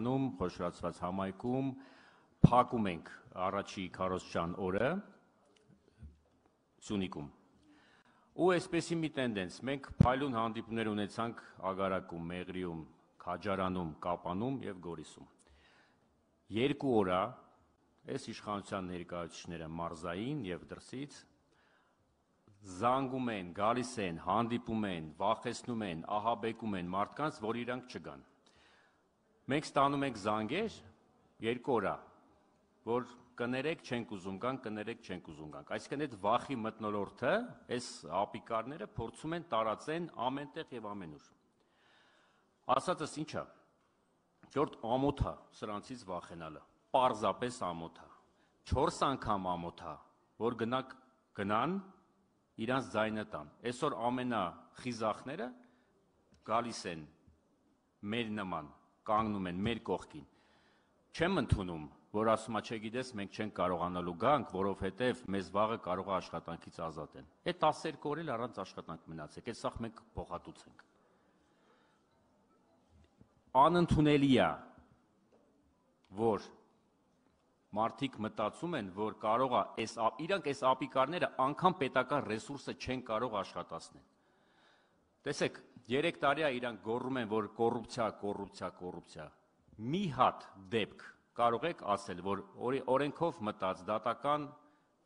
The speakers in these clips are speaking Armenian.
Անում խոշորացված համայնքում փակում ենք առաջի քարոզչյան օրը Սյունիքում։ Ու այսպեսի մի տենդենց, մենք փայլուն հանդիպումներ ունեցանք Ագարակում, Մեղրիում, Քաջարանում, Կապանում եւ Գորիսում։ Երկու օրա այս իշխանության ներկայացուցիչները մարզային եւ դրսից զանգում են, գալիս են, հանդիպում են, վախեցնում են, ահաբեկում են մարդկանց, որ իրանք չգան։ Մենք ստանում ենք զանգեր երկու օրա, որ կներեք չենք ուզում կան, կներեք չենք ուզում կան։ Այսինքն այդ վախի մտնոլորտը, այս ապիկարները փորձում են տարածեն ամենտեղ եւ ամենուր։ Ասածս ի՞նչ է։ Չորդ ամոթա սրանցից վախենալը։ Պարզապես ամոթա։ 4 անգամ ամոթա, որ գնակ գնան իրանց ձայնը տան։ Այսօր ամենախիզախները գալիս են մեր նման կանգնում են մեր կողքին։ Չեմ ընդունում, որ ասում է, չգիտես, մենք չենք կարողանալու գանք, որովհետև մեզ վաղը կարող է աշխատանքից ազատեն։ Այդ 10 օր էլ առանց աշխատանք մնացեք, այդ սախ մենք փոխհատուցենք։ Անընդունելի է, որ մարդիկ մտածում են, որ կարող է այս իրանք այս ապիկարները անգամ պետական ռեսուրսը չեն կարող աշխատացնել։ Տեսեք, 3 տարի է իրանք գոռում են, որ կոռուպցիա, կոռուպցիա, կոռուպցիա։ Մի հատ դեպք կարող եք ասել, որ օրենքով մտած դատական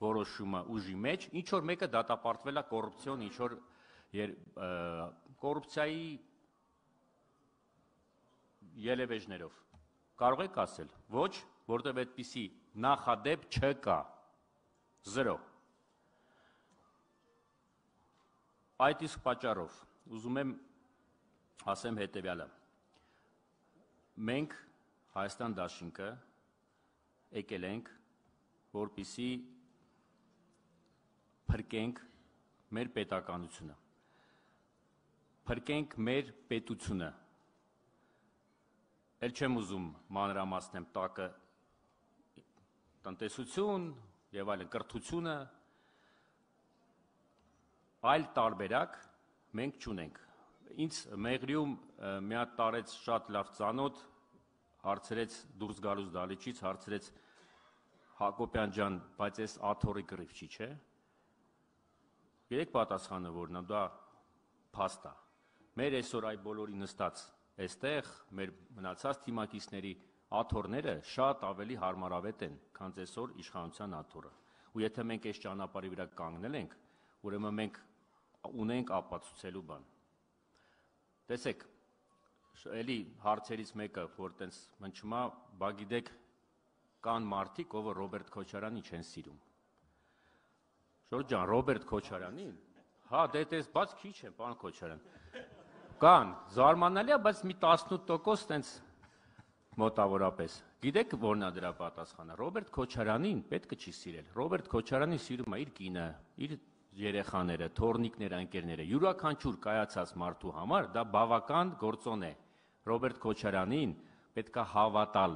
որոշումը ուժի մեջ ինչ որ մեկը դատապարտվել է կոռուպցիոն, ինչ որ կոռուպցիայի ելևեժներով։ Կարող եք ասել, ոչ, որտեղ այդպիսի նախադեպ չկա։ 0 Այդ իսկ պատճառով ուզում եմ ասեմ հետևյալը։ Մենք Հայաստան Դաշինքը եկել ենք, որպիսի փրկենք մեր պետականությունը։ Փրկենք մեր պետությունը։ Էլ չեմ ուզում մանրամասնեմ տակը տնտեսություն եւ այլն կրթությունը այլ տարբերակ մենք չունենք ինձ Մեղրիում մի հատ տարեց շատ լավ ծանոթ հարցրեց դուրս գալուց դալիճից հարցրեց Հակոբյան ջան, բայց այս աթորի գրիվչի չէ։ Գիտեք պատասխանը որն է, դա փաստա։ Մեր այսօր այ բոլորի նստած այստեղ մեր մնացած թիմակիցների աթորները շատ ավելի հարմարավետ են, քան այսօր իշխանության աթորը։ Ու եթե մենք այս ճանապարհի վրա կանգնել ենք, ուրեմն մենք ունենք ապացուցելու բան։ Տեսեք, էլի հարցերից մեկը, որ տենց մնչումա, բա գիտեք, կան մարդիկ, ովը Ռոբերտ Քոչարյանի չեն սիրում։ Շորջ ջան, Ռոբերտ Քոչարյանի։ Հա, դե տես բաց քիչ են, պարոն Քոչարյան։ Կան, զարմանալի է, բայց մի 18% տենց մոտավորապես։ Գիտեք որն է դրա պատասխանը։ Ռոբերտ Քոչարյանին պետք է չի սիրել։ Ռոբերտ Քոչարյանի սիրում է իր կինը, իր երեխաները, թորնիկները, ընկերները, յուրաքանչյուր կայացած մարդու համար դա բավական գործոն է։ Ռոբերտ Քոչարյանին պետքա հավատալ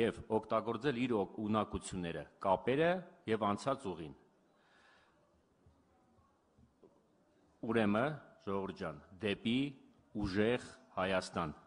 եւ օգտագործել իր ունակությունները, կապերը եւ անցած ուղին։ Ուրեմն, Ժողովուրդ ջան, դեպի ուժեղ Հայաստան